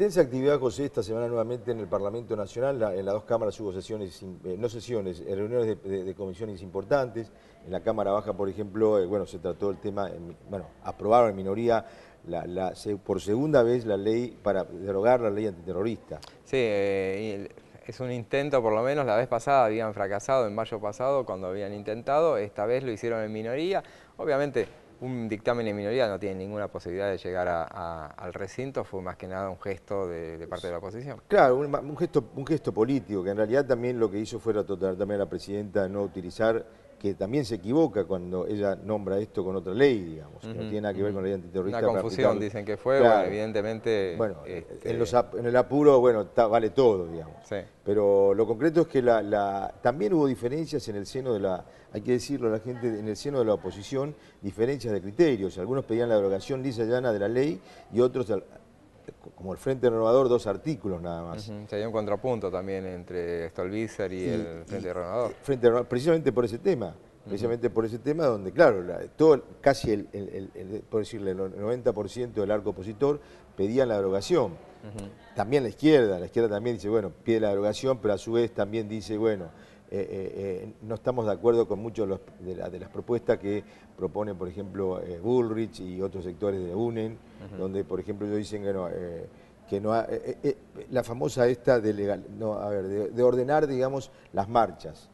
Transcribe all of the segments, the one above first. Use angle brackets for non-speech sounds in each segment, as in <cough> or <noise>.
Intensa actividad, José, esta semana nuevamente en el Parlamento Nacional. en las dos cámaras hubo sesiones, eh, no sesiones, eh, reuniones de, comisiones importantes. En la Cámara Baja, por ejemplo, eh, bueno, se trató el tema, bueno, aprobaron en minoría la, por segunda vez la ley para derogar la ley antiterrorista. Sí, es un intento, por lo menos la vez pasada habían fracasado, en mayo pasado, cuando habían intentado. Esta vez lo hicieron en minoría. Obviamente un dictamen en minoría no tiene ninguna posibilidad de llegar al recinto, fue más que nada un gesto de, parte de la oposición. Claro, un, gesto, un gesto político, que en realidad también lo que hizo fue tratar también a la presidenta no utilizar que también se equivoca cuando ella nombra esto con otra ley, digamos, que no tiene nada que ver con la ley antiterrorista. Una confusión, dicen que fue, evidentemente... Bueno, este en, el apuro, bueno, vale todo, digamos. Pero lo concreto es que la, también hubo diferencias en el seno de la, hay que decirlo, la gente en el seno de la oposición, diferencias de criterios. Algunos pedían la derogación lisa y llana de la ley y otros como el Frente Renovador, dos artículos nada más. había un contrapunto también entre Stolbizer y, el Frente Renovador. Eh, precisamente por ese tema. Precisamente por ese tema donde, claro, casi el, por decirle, el 90% del arco opositor pedían la derogación. También la izquierda, la izquierda también dice, bueno, pide la derogación, pero a su vez también dice, bueno, eh, eh, eh, no estamos de acuerdo con muchas de, las propuestas que propone, por ejemplo, Bullrich y otros sectores de UNEN, donde, por ejemplo, ellos dicen que no que no la famosa esta de legal, no, de, ordenar digamos las marchas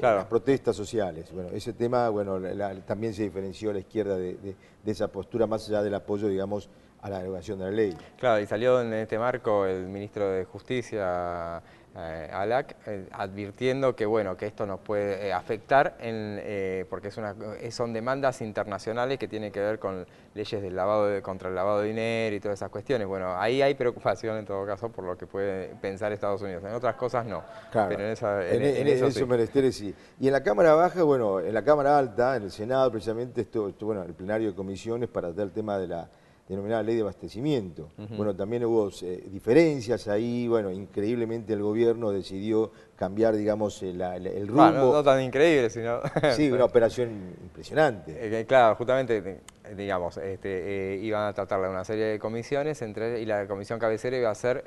las protestas sociales bueno ese tema bueno también se diferenció la izquierda de, de, esa postura más allá del apoyo digamos a la derogación de la ley claro y salió en este marco el ministro de justicia eh, ALAC, eh, advirtiendo que, bueno, que esto nos puede eh, afectar en, eh, porque es una, son demandas internacionales que tienen que ver con leyes del lavado de, contra el lavado de dinero y todas esas cuestiones. Bueno, ahí hay preocupación en todo caso por lo que puede pensar Estados Unidos. En otras cosas no, claro. pero en, esa, sí. Y en la Cámara Baja, bueno, en la Cámara Alta, en el Senado precisamente, esto estuvo bueno, el plenario de comisiones para el tema de la denominada ley de abastecimiento. Bueno, también hubo eh, diferencias ahí, bueno, increíblemente el gobierno decidió cambiar, digamos, el, ah, rumbo. no, tan increíble, sino... <laughs> sí, una operación impresionante. Eh, claro, justamente, eh, digamos, este, eh, iban a tratar de una serie de comisiones entre, y la comisión cabecera iba a ser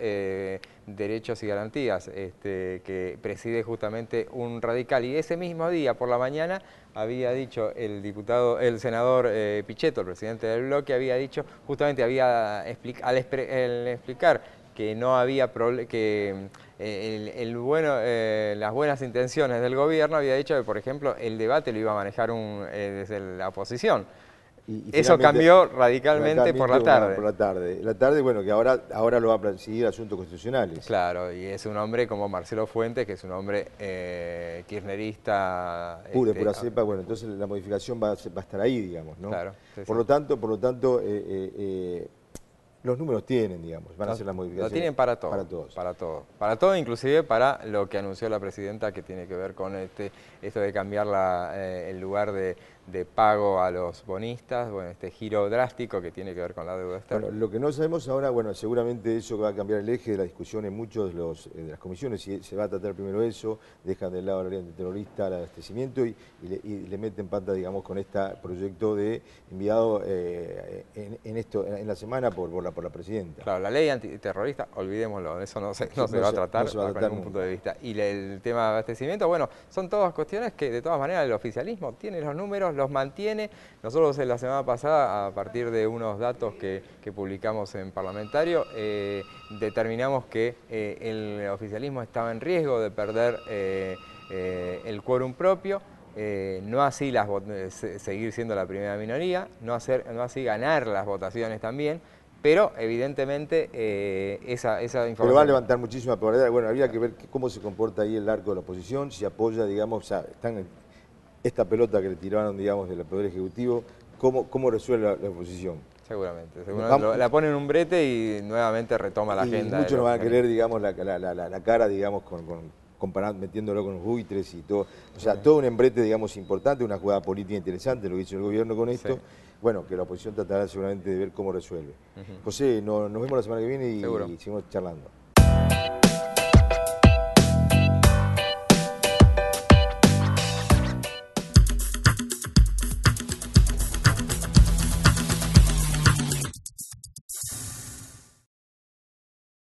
Derechos y Garantías, este, que preside justamente un radical. Y ese mismo día, por la mañana, había dicho el diputado, el senador Pichetto, el presidente del bloque, había dicho, justamente había, al explicar que no había que eh, el, bueno, eh, las buenas intenciones del gobierno había dicho que, por ejemplo, el debate lo iba a manejar eh, desde la oposición. Y, Eso cambió radicalmente por la tarde. Por la tarde. La tarde, bueno, que ahora, ahora lo va a presidir asuntos constitucionales. Claro, y es un hombre como Marcelo Fuentes, que es un hombre kirchnerista. Pure, pura este, ah, cepa, bueno, entonces la modificación va, a estar ahí, digamos, ¿no? Claro. por lo tanto, por lo tanto, los números tienen, digamos, van a ser las modificaciones. Lo tienen para todo. Para todos. Para todo. Para todo, inclusive para lo que anunció la presidenta, que tiene que ver con este, esto de cambiar eh, el lugar de, de pago a los bonistas, bueno, este giro drástico que tiene que ver con la deuda externa. Bueno, lo que no sabemos ahora, bueno, seguramente eso va a cambiar el eje de la discusión en muchas eh, de, las comisiones, y se va a tratar primero eso, dejan de lado la ley antiterrorista el abastecimiento y, le, meten pata, digamos, con este proyecto de enviado eh, en, esto en la semana por, la, por la presidenta. Claro, la ley antiterrorista, olvidémoslo, eso no se, no, se, va a tratar no ningún punto de vista. Y el tema de abastecimiento, bueno, son todas cuestiones que de todas maneras el oficialismo tiene los números, los mantiene. Nosotros eh, la semana pasada, a partir de unos datos que, publicamos en Parlamentario, eh, determinamos que eh, el oficialismo estaba en riesgo de perder el quórum propio, no así las, seguir siendo la primera minoría, no, hacer, no así ganar las votaciones también, pero evidentemente esa, información... Pero va a levantar muchísima probabilidad. Bueno, habría que ver cómo se comporta ahí el arco de la oposición, si apoya, digamos, o esta pelota que le tiraron, digamos, del Poder Ejecutivo, ¿cómo, cómo resuelve la, oposición? Seguramente, la pone en un brete y nuevamente retoma la agenda. Muchos no van a querer, digamos, la, la, la cara, digamos, con, con metiéndolo con los buitres y todo. O sea, todo un embrete, digamos, importante, una jugada política interesante, lo que hizo el gobierno con esto. Bueno, que la oposición tratará seguramente de ver cómo resuelve. José, nos vemos la semana que viene y seguimos charlando.